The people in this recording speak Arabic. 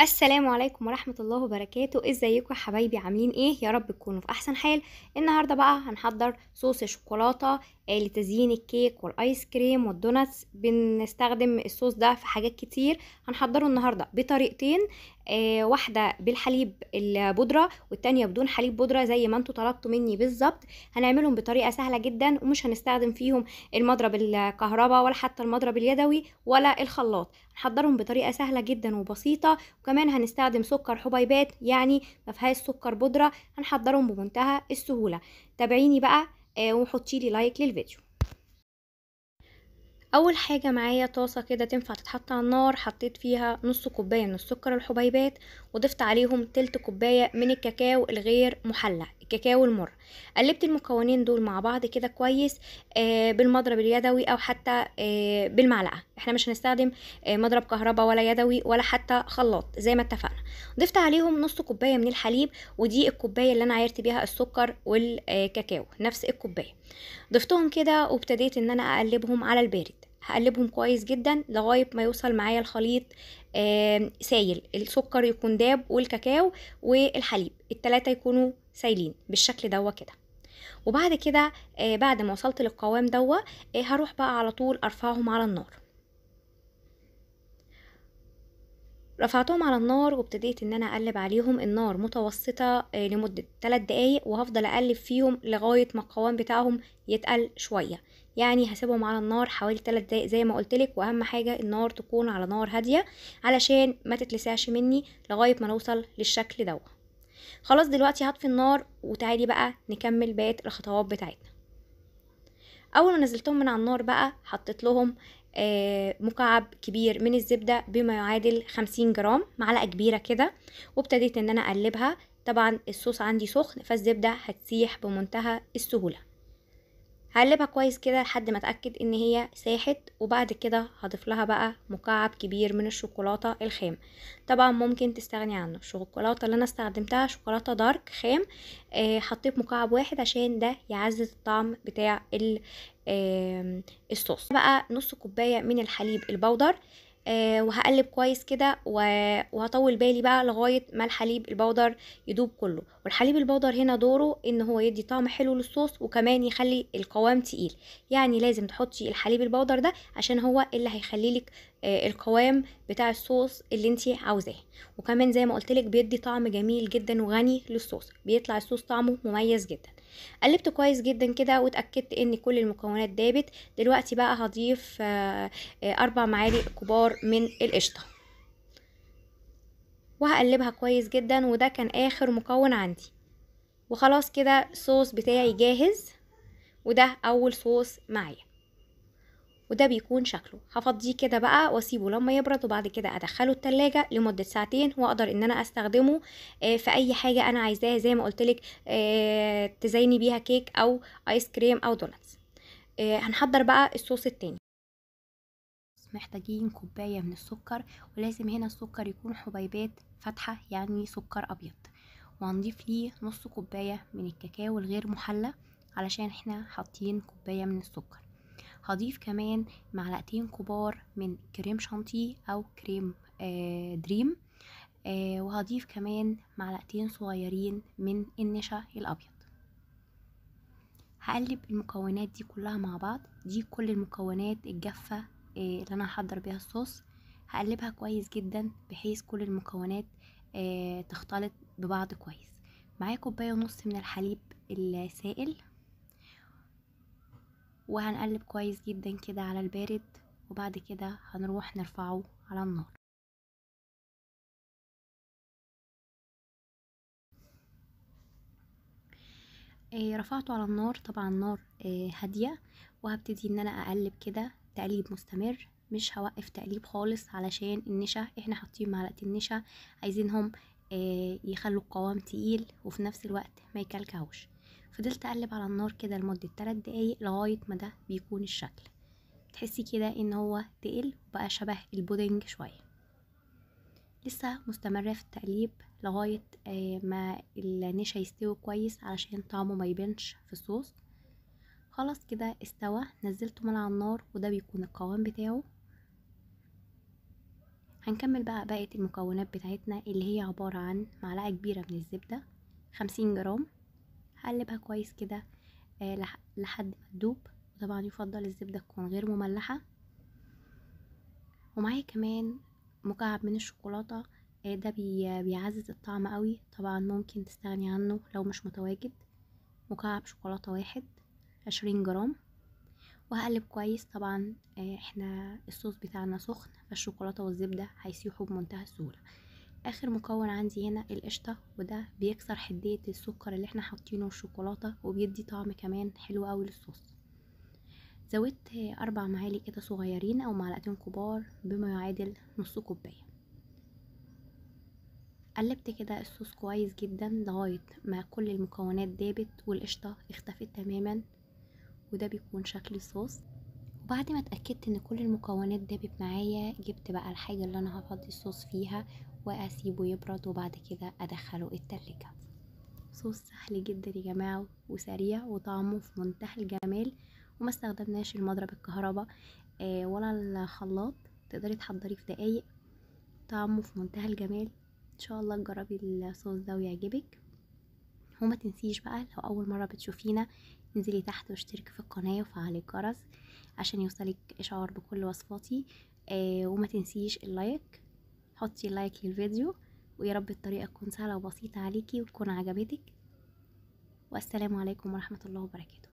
السلام عليكم ورحمة الله وبركاته ازيكم يا حبايبي عاملين ايه يا رب تكونوا في احسن حال النهاردة بقى هنحضر صوص الشوكولاتة آه، لتزيين الكيك والايس كريم والدوناتس بنستخدم الصوص ده في حاجات كتير هنحضره النهاردة بطريقتين آه واحدة بالحليب البودرة والتانية بدون حليب بودرة زي ما انتوا طلبتوا مني بالظبط هنعملهم بطريقة سهلة جدا ومش هنستخدم فيهم المضرب الكهرباء ولا حتى المضرب اليدوي ولا الخلاط نحضرهم بطريقه سهله جدا وبسيطه وكمان هنستخدم سكر حبيبات يعني ما فيهاش سكر بودره هنحضرهم بمنتهى السهوله تابعيني بقى آه، وحطيلي لايك للفيديو اول حاجه معايا طاسه كده تنفع تتحط على النار حطيت فيها نص كوبايه من السكر الحبيبات وضفت عليهم تلت كوبايه من الكاكاو الغير محلى الكاكاو المر قلبت المكونين دول مع بعض كده كويس آه، بالمضرب اليدوي او حتى آه، بالمعلقه احنا مش هنستخدم آه، مضرب كهرباء ولا يدوي ولا حتى خلاط زي ما اتفقنا ضفت عليهم نص كوبايه من الحليب ودي الكوبايه اللي انا عيرت بيها السكر والكاكاو نفس الكوبايه ضفتهم كده وابتديت ان انا اقلبهم على البارد هقلبهم كويس جدا لغايه ما يوصل معايا الخليط سايل السكر يكون داب والكاكاو والحليب التلاتة يكونوا سايلين بالشكل دوا كده وبعد كده آه، بعد ما وصلت للقوام دوا آه، هروح بقى على طول ارفعهم على النار رفعتهم على النار وابتديت ان انا اقلب عليهم النار متوسطة آه، لمدة 3 دقايق وهفضل اقلب فيهم لغاية ما القوام بتاعهم يتقل شوية يعني هسيبهم على النار حوالي 3 دقايق زي ما لك واهم حاجه النار تكون على نار هاديه علشان ما تتلسعش مني لغايه ما نوصل للشكل ده خلاص دلوقتي هطفي النار وتعالي بقى نكمل بقيه الخطوات بتاعتنا اول ما نزلتهم من على النار بقى حطيت لهم آه، مكعب كبير من الزبدة بما يعادل 50 جرام معلقة كبيرة كده وابتديت ان انا اقلبها طبعا الصوص عندي سخن فالزبدة هتسيح بمنتهى السهولة هقلبها كويس كده لحد ما اتاكد ان هي ساحت وبعد كده هضيف لها بقى مكعب كبير من الشوكولاته الخام طبعا ممكن تستغني عنه الشوكولاته اللي انا استخدمتها شوكولاته دارك خام آه حطيت مكعب واحد عشان ده يعزز الطعم بتاع الصوص بقى نص كوبايه من الحليب البودر آه، وهقلب كويس كده وهطول بالي بقى لغايه ما الحليب البودر يدوب كله والحليب البودر هنا دوره ان هو يدي طعم حلو للصوص وكمان يخلي القوام تقيل يعني لازم تحطي الحليب البودر ده عشان هو اللي هيخلي لك آه، القوام بتاع الصوص اللي انت عاوزاه وكمان زي ما قلتلك بيدي طعم جميل جدا وغني للصوص بيطلع الصوص طعمه مميز جدا قلبته كويس جدا كده واتاكدت ان كل المكونات دابت دلوقتي بقى هضيف آه، آه، اربع معالق كبار من القشطه وهقلبها كويس جدا وده كان اخر مكون عندي وخلاص كده الصوص بتاعي جاهز وده اول صوص معايا وده بيكون شكله هفضيه كده بقى واسيبه لما يبرد وبعد كده ادخله التلاجة لمدة ساعتين واقدر ان انا استخدمه آه، في اي حاجة انا عايزاها زي ما قلتلك آه، تزيني بيها كيك او ايس كريم او دونتس آه، هنحضر بقى الصوص التاني محتاجين كوباية من السكر ولازم هنا السكر يكون حبيبات فاتحة يعني سكر أبيض وهنضيف ليه نص كوباية من الكاكاو الغير محلى علشان احنا حاطين كوباية من السكر هضيف كمان معلقتين كبار من كريم شانتي او كريم آه دريم آه وهضيف كمان معلقتين صغيرين من النشا الابيض هقلب المكونات دي كلها مع بعض دي كل المكونات الجافة آه اللي انا هحضر بيها الصوص هقلبها كويس جدا بحيث كل المكونات آه تختلط ببعض كويس معايا كوباية ونص من الحليب السائل وهنقلب كويس جدا كده على البارد وبعد كده هنروح نرفعه على النار آه، رفعته على النار طبعا نار آه، هادية وهبتدي ان انا اقلب كده تقليب مستمر مش هوقف تقليب خالص علشان النشا احنا حاطين معلقة النشا عايزينهم آه، يخلوا القوام تقيل وفي نفس الوقت ما يكلكعوش فضلت اقلب على النار كده لمده 3 دقايق لغايه ما ده بيكون الشكل تحسي كده ان هو تقل وبقى شبه البودنج شويه لسه مستمره في التقليب لغايه آه، ما النشا يستوي كويس علشان طعمه ما يبانش في الصوص خلاص كده استوى نزلته من على النار وده بيكون القوام بتاعه هنكمل بقى بقية المكونات بتاعتنا اللي هي عبارة عن معلقة كبيرة من الزبدة خمسين جرام هقلبها كويس كده آه، لحد ما تدوب وطبعا يفضل الزبدة تكون غير مملحة ومعايا كمان مكعب من الشوكولاتة آه، ده بي بيعزز الطعم قوي طبعا ممكن تستغني عنه لو مش متواجد مكعب شوكولاتة واحد عشرين جرام وهقلب كويس طبعا آه، احنا الصوص بتاعنا سخن فالشوكولاته والزبده هيسيحوا بمنتهى السهوله اخر مكون عندي هنا القشطه وده بيكسر حديه السكر اللي احنا حاطينه الشوكولاته وبيدي طعم كمان حلو قوي للصوص زودت اربع معالق كده صغيرين او معلقتين كبار بما يعادل نص كوبايه قلبت كده الصوص كويس جدا لغايه ما كل المكونات دابت والقشطه اختفت تماما وده بيكون شكل الصوص وبعد ما اتاكدت ان كل المكونات دابت معايا جبت بقى الحاجه اللي انا هفضي الصوص فيها وأسيبه يبرد وبعد كده أدخله التلاجة صوص سهل جدا يا جماعة وسريع وطعمه في منتهى الجمال وما استخدمناش المضرب الكهرباء آه، ولا الخلاط تقدري تحضريه في دقايق طعمه في منتهى الجمال ان شاء الله تجربي الصوص ده ويعجبك وما تنسيش بقى لو اول مره بتشوفينا انزلي تحت واشتركي في القناه وفعلي الجرس عشان يوصلك اشعار بكل وصفاتي آه، وما تنسيش اللايك حطي لايك للفيديو ويا رب الطريقة تكون سهلة وبسيطة عليكي وتكون عجبتك والسلام عليكم ورحمة الله وبركاته